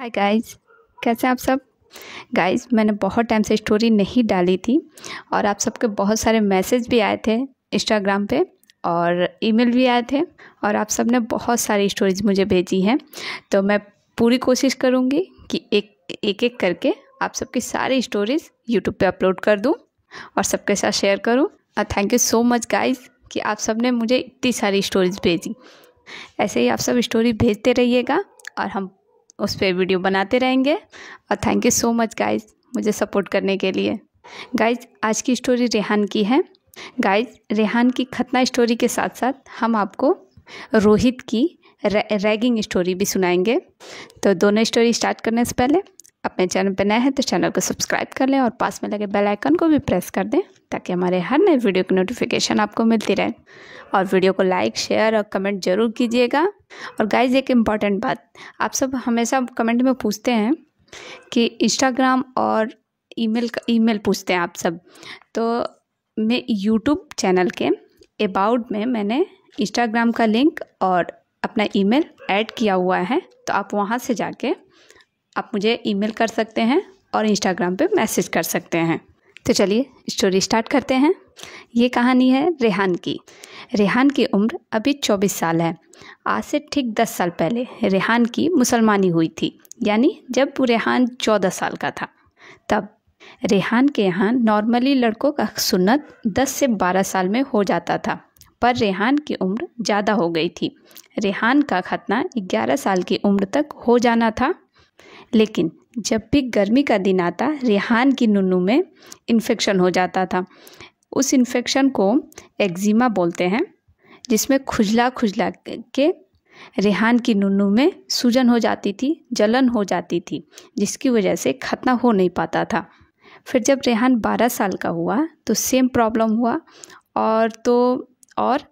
hi guys कैसे हैं आप सब गाइस मैंने बहुत टाइम से स्टोरी नहीं डाली थी और आप सबके बहुत सारे मैसेज भी आए थे इंस्टाग्राम पे और ईमेल भी आए थे और आप सब ने बहुत सारी स्टोरीज मुझे भेजी हैं तो मैं पूरी कोशिश करूँगी कि एक एक एक करके आप सबकी सारी स्टोरीज़ यूट्यूब पे अपलोड कर दूँ और सबके साथ शेयर करूँ और thank you so much guys कि आप सब ने मुझे इतनी सारी स्टोरीज भेजी ऐसे ही आप सब स्टोरी भेजते रहिएगा और हम उस पर वीडियो बनाते रहेंगे और thank you so much guys मुझे सपोर्ट करने के लिए गाइज आज की स्टोरी रेहान की है गाइज रेहान की खतना स्टोरी के साथ साथ हम आपको रोहित की रैगिंग स्टोरी भी सुनाएंगे तो दोनों स्टोरी स्टार्ट करने से पहले अपने चैनल पर नए हैं तो चैनल को सब्सक्राइब कर लें और पास में लगे बेल आइकन को भी प्रेस कर दें ताकि हमारे हर नए वीडियो की नोटिफिकेशन आपको मिलती रहे और वीडियो को लाइक शेयर और कमेंट ज़रूर कीजिएगा और गाइज एक इम्पॉर्टेंट बात आप सब हमेशा कमेंट में पूछते हैं कि इंस्टाग्राम और ईमेल का ईमेल पूछते हैं आप सब तो मैं यूट्यूब चैनल के अबाउट में मैंने इंस्टाग्राम का लिंक और अपना ईमेल ऐड किया हुआ है तो आप वहाँ से जाके आप मुझे ईमेल कर सकते हैं और इंस्टाग्राम पे मैसेज कर सकते हैं तो चलिए स्टोरी स्टार्ट करते हैं ये कहानी है रेहान की रेहान की उम्र अभी चौबीस साल है आज से ठीक दस साल पहले रेहान की मुसलमानी हुई थी यानी जब रेहान चौदह साल का था तब रेहान के यहाँ नॉर्मली लड़कों का सुन्नत 10 से 12 साल में हो जाता था पर रेहान की उम्र ज़्यादा हो गई थी रेहान का खतना 11 साल की उम्र तक हो जाना था लेकिन जब भी गर्मी का दिन आता रिहान की नुनू में इन्फेक्शन हो जाता था उस इन्फेक्शन को एक्जिमा बोलते हैं जिसमें खुजला खुजला के रेहान की नुनू में सूजन हो जाती थी जलन हो जाती थी जिसकी वजह से खतना हो नहीं पाता था फिर जब रेहान 12 साल का हुआ तो सेम प्रॉब्लम हुआ और तो और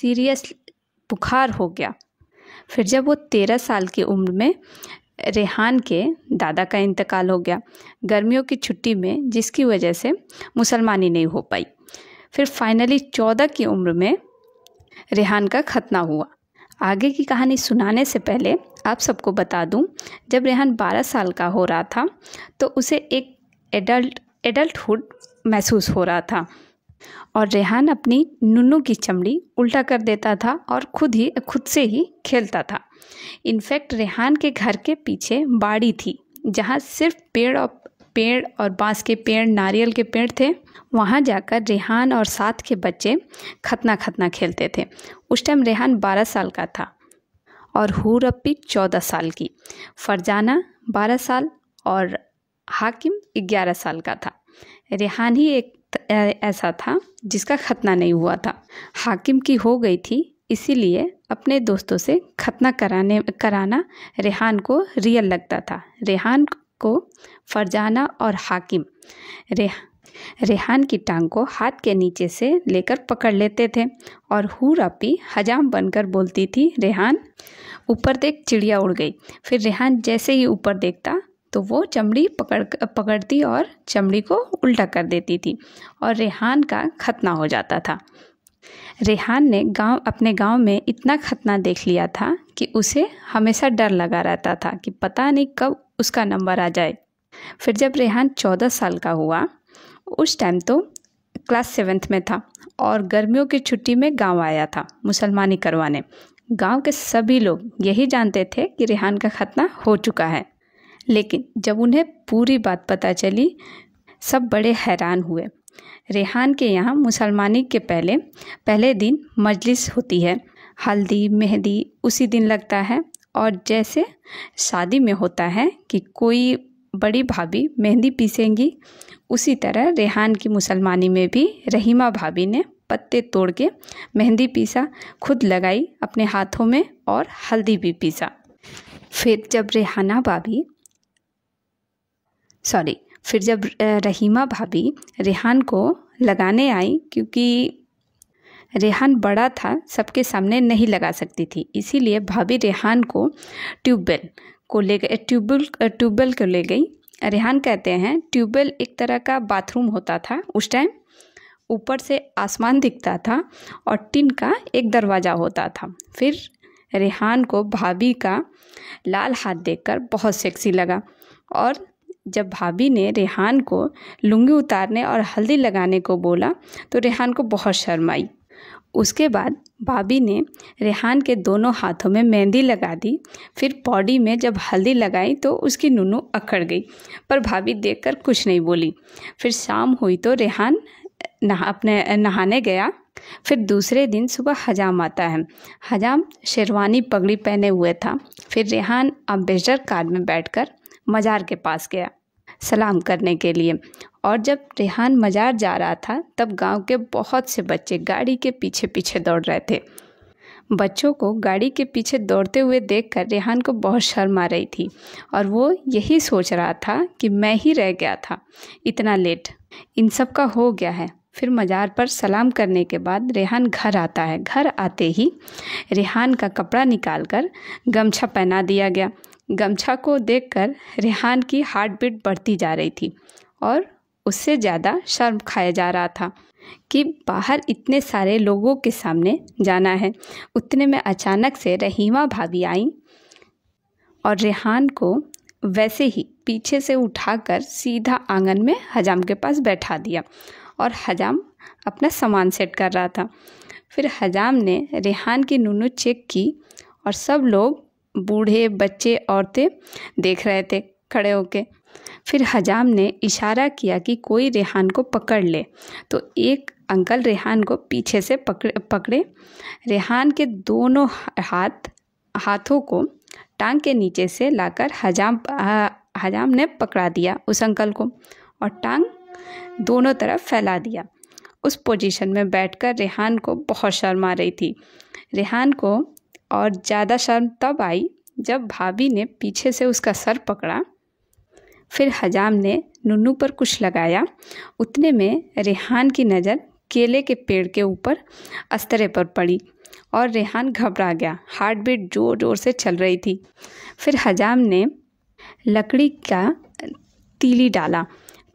सीरियस बुखार हो गया फिर जब वो 13 साल की उम्र में रेहान के दादा का इंतकाल हो गया गर्मियों की छुट्टी में जिसकी वजह से मुसलमानी नहीं हो पाई फिर फाइनली चौदह की उम्र में रेहान का खतना हुआ आगे की कहानी सुनाने से पहले आप सबको बता दूं जब रेहान 12 साल का हो रहा था तो उसे एक एडल्ट एडल्टहुड महसूस हो रहा था और रेहान अपनी नुनू की चमड़ी उल्टा कर देता था और खुद ही खुद से ही खेलता था इनफैक्ट रेहान के घर के पीछे बाड़ी थी जहाँ सिर्फ पेड़ और पेड़ और बांस के पेड़ नारियल के पेड़ थे वहाँ जाकर रेहान और साथ के बच्चे खतना खतना खेलते थे उस टाइम रेहान बारह साल का था और हूरप्पी चौदह साल की फरजाना बारह साल और हाकिम ग्यारह साल का था रेहान ही एक ऐसा था जिसका खतना नहीं हुआ था हाकिम की हो गई थी इसीलिए अपने दोस्तों से खतना कराने कराना रेहान को रियल लगता था रेहान को फरजाना और हाकिम रेह रेहान की टांग को हाथ के नीचे से लेकर पकड़ लेते थे और हुरापी हजाम बनकर बोलती थी रेहान ऊपर देख चिड़िया उड़ गई फिर रेहान जैसे ही ऊपर देखता तो वो चमड़ी पकड़ पकड़ती और चमड़ी को उल्टा कर देती थी और रेहान का खतना हो जाता था रेहान ने गांव अपने गांव में इतना खतना देख लिया था कि उसे हमेशा डर लगा रहता था कि पता नहीं कब उसका नंबर आ जाए फिर जब रेहान चौदह साल का हुआ उस टाइम तो क्लास सेवेंथ में था और गर्मियों की छुट्टी में गांव आया था मुसलमानी करवाने गांव के सभी लोग यही जानते थे कि रेहान का खतना हो चुका है लेकिन जब उन्हें पूरी बात पता चली सब बड़े हैरान हुए रेहान के यहाँ मुसलमानी के पहले पहले दिन मजलिस होती है हल्दी मेहंदी उसी दिन लगता है और जैसे शादी में होता है कि कोई बड़ी भाभी मेहंदी पीसेंगी उसी तरह रेहान की मुसलमानी में भी रहीमा भाभी ने पत्ते तोड़ के मेहंदी पीसा खुद लगाई अपने हाथों में और हल्दी भी पीसा फिर जब रेहाना भाभी सॉरी फिर जब रहीमा भाभी रेहान को लगाने आई क्योंकि रेहान बड़ा था सबके सामने नहीं लगा सकती थी इसीलिए भाभी रेहान को ट्यूबवेल को ले गए ट्यूबवेल ट्यूबवेल को ले गई रेहान कहते हैं ट्यूबवेल एक तरह का बाथरूम होता था उस टाइम ऊपर से आसमान दिखता था और टिन का एक दरवाज़ा होता था फिर रेहान को भाभी का लाल हाथ देखकर बहुत सेक्सी लगा और जब भाभी ने रेहान को लुंगी उतारने और हल्दी लगाने को बोला तो रेहान को बहुत शर्म आई उसके बाद भाभी ने रेहान के दोनों हाथों में मेहंदी लगा दी फिर बॉडी में जब हल्दी लगाई तो उसकी नूनू अकड़ गई पर भाभी देखकर कुछ नहीं बोली फिर शाम हुई तो रेहान नहा अपने नहाने गया फिर दूसरे दिन सुबह हजाम आता है हजाम शेरवानी पगड़ी पहने हुए था फिर रेहान अम्बेसडर कार में बैठकर मज़ार के पास गया सलाम करने के लिए और जब रेहान मज़ार जा रहा था तब गांव के बहुत से बच्चे गाड़ी के पीछे पीछे दौड़ रहे थे बच्चों को गाड़ी के पीछे दौड़ते हुए देखकर रेहान को बहुत शर्म आ रही थी और वो यही सोच रहा था कि मैं ही रह गया था इतना लेट इन सब का हो गया है फिर मज़ार पर सलाम करने के बाद रेहान घर आता है घर आते ही रेहान का कपड़ा निकालकर गमछा पहना दिया गया गमछा को देखकर रेहान की हार्ट बीट बढ़ती जा रही थी और उससे ज़्यादा शर्म खाया जा रहा था कि बाहर इतने सारे लोगों के सामने जाना है उतने में अचानक से रहीमा भाभी आई और रेहान को वैसे ही पीछे से उठाकर सीधा आंगन में हजाम के पास बैठा दिया और हजाम अपना सामान सेट कर रहा था फिर हजाम ने रेहान की नूनू चेक की और सब लोग बूढ़े बच्चे औरतें देख रहे थे खड़े होके फिर हजाम ने इशारा किया कि कोई रेहान को पकड़ ले तो एक अंकल रेहान को पीछे से पकड़े पकड़े रेहान के दोनों हाथ हाथों को टांग के नीचे से लाकर हजाम हजाम ने पकड़ा दिया उस अंकल को और टांग दोनों तरफ फैला दिया उस पोजीशन में बैठकर रेहान को बहुत शर्म आ रही थी रेहान को और ज़्यादा शर्म तब आई जब भाभी ने पीछे से उसका सर पकड़ा फिर हजाम ने नुनू पर कुछ लगाया उतने में रेहान की नज़र केले के पेड़ के ऊपर अस्तरे पर पड़ी और रेहान घबरा गया हार्ट बीट ज़ोर ज़ोर से चल रही थी फिर हजाम ने लकड़ी का तीली डाला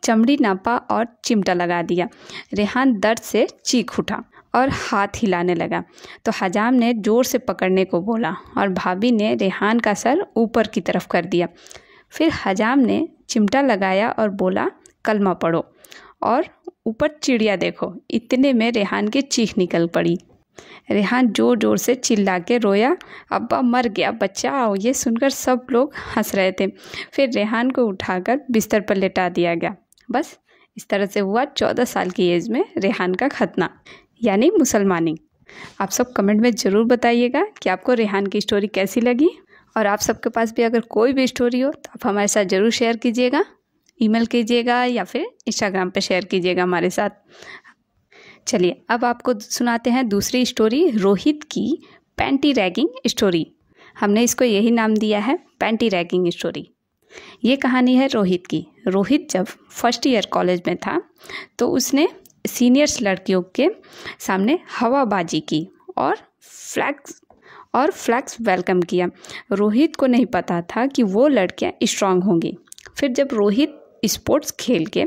चमड़ी नापा और चिमटा लगा दिया रेहान दर्द से चीख उठा और हाथ हिलाने लगा तो हजाम ने ज़ोर से पकड़ने को बोला और भाभी ने रेहान का सर ऊपर की तरफ कर दिया फिर हजाम ने चिमटा लगाया और बोला कलमा पढ़ो और ऊपर चिड़िया देखो इतने में रेहान की चीख निकल पड़ी रेहान ज़ोर ज़ोर से चिल्ला के रोया अब्बा मर गया बच्चा आओ ये सुनकर सब लोग हंस रहे थे फिर रेहान को उठाकर बिस्तर पर लेटा दिया गया बस इस तरह से हुआ चौदह साल की एज में रेहान का खतना यानी मुसलमानी आप सब कमेंट में ज़रूर बताइएगा कि आपको रेहान की स्टोरी कैसी लगी और आप सबके पास भी अगर कोई भी स्टोरी हो तो आप हमारे साथ ज़रूर शेयर कीजिएगा ईमेल कीजिएगा या फिर इंस्टाग्राम पर शेयर कीजिएगा हमारे साथ चलिए अब आपको सुनाते हैं दूसरी स्टोरी रोहित की पैंटी रैगिंग स्टोरी हमने इसको यही नाम दिया है पैंटी रैगिंग स्टोरी ये कहानी है रोहित की रोहित जब फर्स्ट ईयर कॉलेज में था तो उसने सीनियर्स लड़कियों के सामने हवाबाजी की और फ्लैक्स और फ्लैक्स वेलकम किया रोहित को नहीं पता था कि वो लड़कियां स्ट्रांग होंगी फिर जब रोहित स्पोर्ट्स खेल के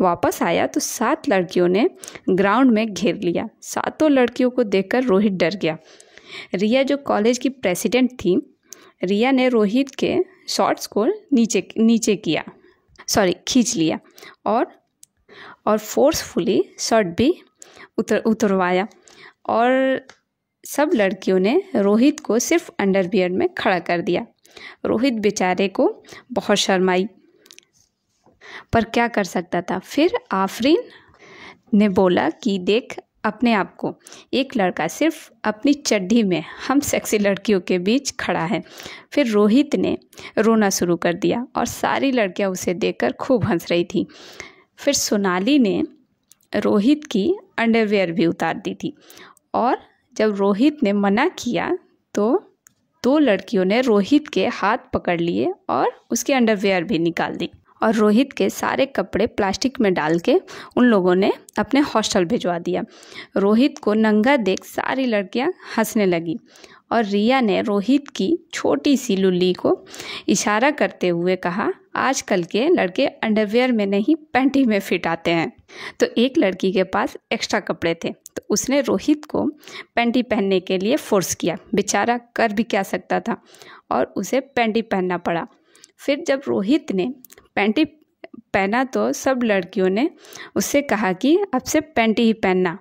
वापस आया तो सात लड़कियों ने ग्राउंड में घेर लिया सातों लड़कियों को देखकर रोहित डर गया रिया जो कॉलेज की प्रेसिडेंट थी रिया ने रोहित के शॉर्ट्स को नीचे नीचे किया सॉरी खींच लिया और और फोर्सफुली शर्ट भी उतर उतरवाया और सब लड़कियों ने रोहित को सिर्फ अंडरबियर में खड़ा कर दिया रोहित बेचारे को बहुत शर्माई पर क्या कर सकता था फिर आफरीन ने बोला कि देख अपने आप को एक लड़का सिर्फ अपनी चड्ढी में हम सेक्सी लड़कियों के बीच खड़ा है फिर रोहित ने रोना शुरू कर दिया और सारी लड़कियां उसे देखकर खूब हंस रही थी फिर सोनाली ने रोहित की अंडरवेयर भी उतार दी थी और जब रोहित ने मना किया तो दो लड़कियों ने रोहित के हाथ पकड़ लिए और उसके अंडरवेयर भी निकाल दी और रोहित के सारे कपड़े प्लास्टिक में डाल के उन लोगों ने अपने हॉस्टल भिजवा दिया रोहित को नंगा देख सारी लड़कियां हंसने लगी और रिया ने रोहित की छोटी सी लुल्ली को इशारा करते हुए कहा आजकल के लड़के अंडरवेयर में नहीं पैंटी में फिट आते हैं तो एक लड़की के पास एक्स्ट्रा कपड़े थे तो उसने रोहित को पैंटी पहनने के लिए फोर्स किया बेचारा कर भी क्या सकता था और उसे पैंटी पहनना पड़ा फिर जब रोहित ने पैंटी पहना तो सब लड़कियों ने उससे कहा कि अब से पैंटी ही पहनना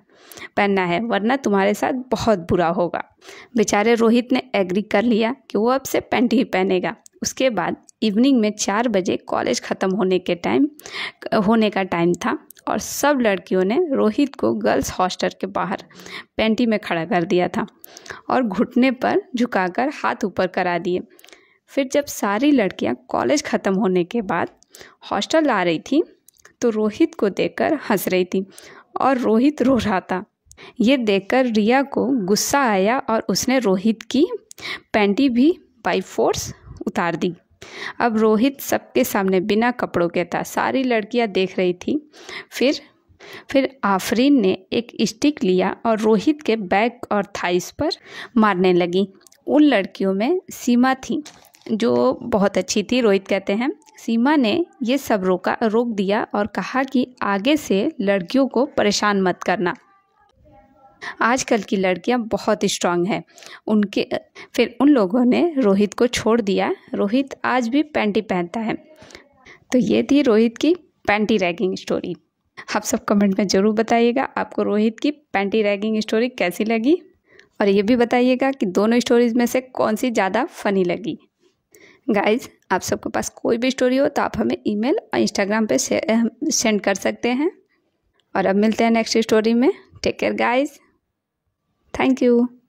पहनना है वरना तुम्हारे साथ बहुत बुरा होगा बेचारे रोहित ने एग्री कर लिया कि वो अब से पैंटी ही पहनेगा उसके बाद इवनिंग में चार बजे कॉलेज ख़त्म होने के टाइम होने का टाइम था और सब लड़कियों ने रोहित को गर्ल्स हॉस्टल के बाहर पेंटी में खड़ा कर दिया था और घुटने पर झुकाकर हाथ ऊपर करा दिए फिर जब सारी लड़कियां कॉलेज ख़त्म होने के बाद हॉस्टल आ रही थी तो रोहित को देखकर हंस रही थी और रोहित रो रहा था ये देखकर रिया को गुस्सा आया और उसने रोहित की पैंटी भी बाई फोर्स उतार दी अब रोहित सबके सामने बिना कपड़ों के था सारी लड़कियां देख रही थी फिर फिर आफरीन ने एक स्टिक लिया और रोहित के बैक और थाइस पर मारने लगी उन लड़कियों में सीमा थी जो बहुत अच्छी थी रोहित कहते हैं सीमा ने ये सब रोका रोक दिया और कहा कि आगे से लड़कियों को परेशान मत करना आजकल की लड़कियां बहुत स्ट्रांग हैं उनके फिर उन लोगों ने रोहित को छोड़ दिया रोहित आज भी पैंटी पहनता है तो ये थी रोहित की पैंटी रैगिंग स्टोरी आप सब कमेंट में ज़रूर बताइएगा आपको रोहित की पैंटी रैगिंग स्टोरी कैसी लगी और ये भी बताइएगा कि दोनों स्टोरीज़ में से कौन सी ज़्यादा फ़नी लगी गाइज आप सबके पास कोई भी स्टोरी हो तो आप हमें ईमेल और इंस्टाग्राम पे सेंड कर सकते हैं और अब मिलते हैं नेक्स्ट स्टोरी में take care guys thank you